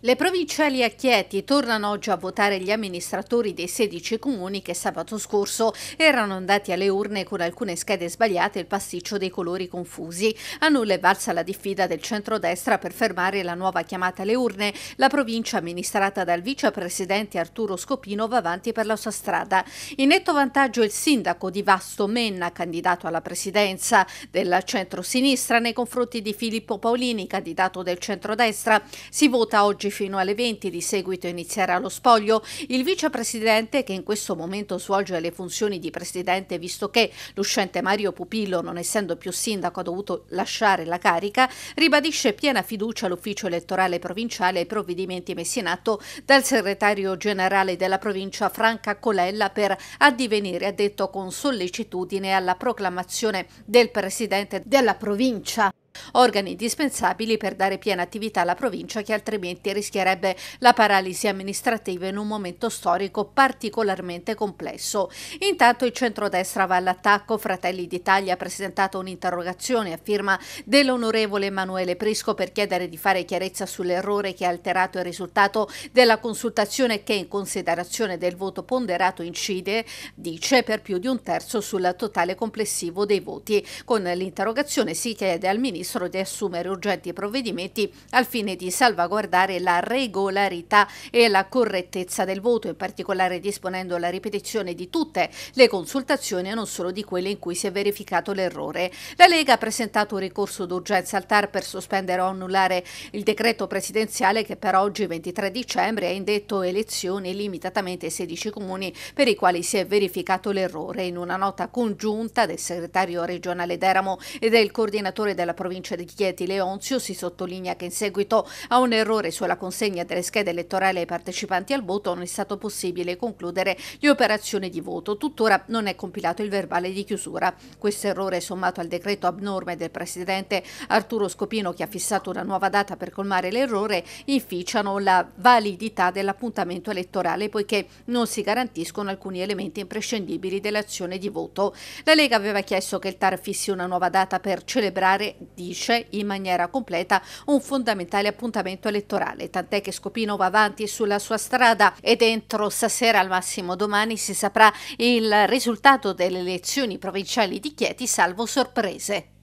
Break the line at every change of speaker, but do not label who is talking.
Le provinciali a Chieti tornano oggi a votare gli amministratori dei 16 comuni che sabato scorso erano andati alle urne con alcune schede sbagliate e il pasticcio dei colori confusi. A nulla è valsa la diffida del centrodestra per fermare la nuova chiamata alle urne. La provincia amministrata dal vicepresidente Arturo Scopino va avanti per la sua strada. In netto vantaggio il sindaco di Vasto Menna, candidato alla presidenza del centrosinistra nei confronti di Filippo Paolini, candidato del centrodestra. Si vota oggi Oggi fino alle 20 di seguito inizierà lo spoglio. Il vicepresidente, che in questo momento svolge le funzioni di presidente, visto che l'uscente Mario Pupillo, non essendo più sindaco, ha dovuto lasciare la carica, ribadisce piena fiducia all'ufficio elettorale provinciale e ai provvedimenti messi in atto dal segretario generale della provincia Franca Colella per addivenire detto con sollecitudine alla proclamazione del presidente della provincia organi indispensabili per dare piena attività alla provincia che altrimenti rischierebbe la paralisi amministrativa in un momento storico particolarmente complesso. Intanto il centrodestra va all'attacco, Fratelli d'Italia ha presentato un'interrogazione a firma dell'onorevole Emanuele Prisco per chiedere di fare chiarezza sull'errore che ha alterato il risultato della consultazione che in considerazione del voto ponderato incide, dice, per più di un terzo sul totale complessivo dei voti. Con l'interrogazione si chiede al Ministro Ministro di assumere urgenti provvedimenti al fine di salvaguardare la regolarità e la correttezza del voto, in particolare disponendo la ripetizione di tutte le consultazioni e non solo di quelle in cui si è verificato l'errore. La Lega ha presentato un ricorso d'urgenza al TAR per sospendere o annullare il decreto presidenziale che per oggi 23 dicembre ha indetto elezioni limitatamente ai 16 comuni per i quali si è verificato l'errore. In una nota congiunta del segretario regionale Deramo e del coordinatore della provincia provincia di Chieti Leonzio si sottolinea che in seguito a un errore sulla consegna delle schede elettorali ai partecipanti al voto non è stato possibile concludere le operazioni di voto. Tuttora non è compilato il verbale di chiusura. Questo errore sommato al decreto abnorme del presidente Arturo Scopino che ha fissato una nuova data per colmare l'errore inficiano la validità dell'appuntamento elettorale poiché non si garantiscono alcuni elementi imprescindibili dell'azione di voto. La Lega aveva chiesto che il TAR fissi una nuova data per celebrare di tradisce in maniera completa un fondamentale appuntamento elettorale, tant'è che Scopino va avanti sulla sua strada e dentro stasera al massimo domani si saprà il risultato delle elezioni provinciali di Chieti salvo sorprese.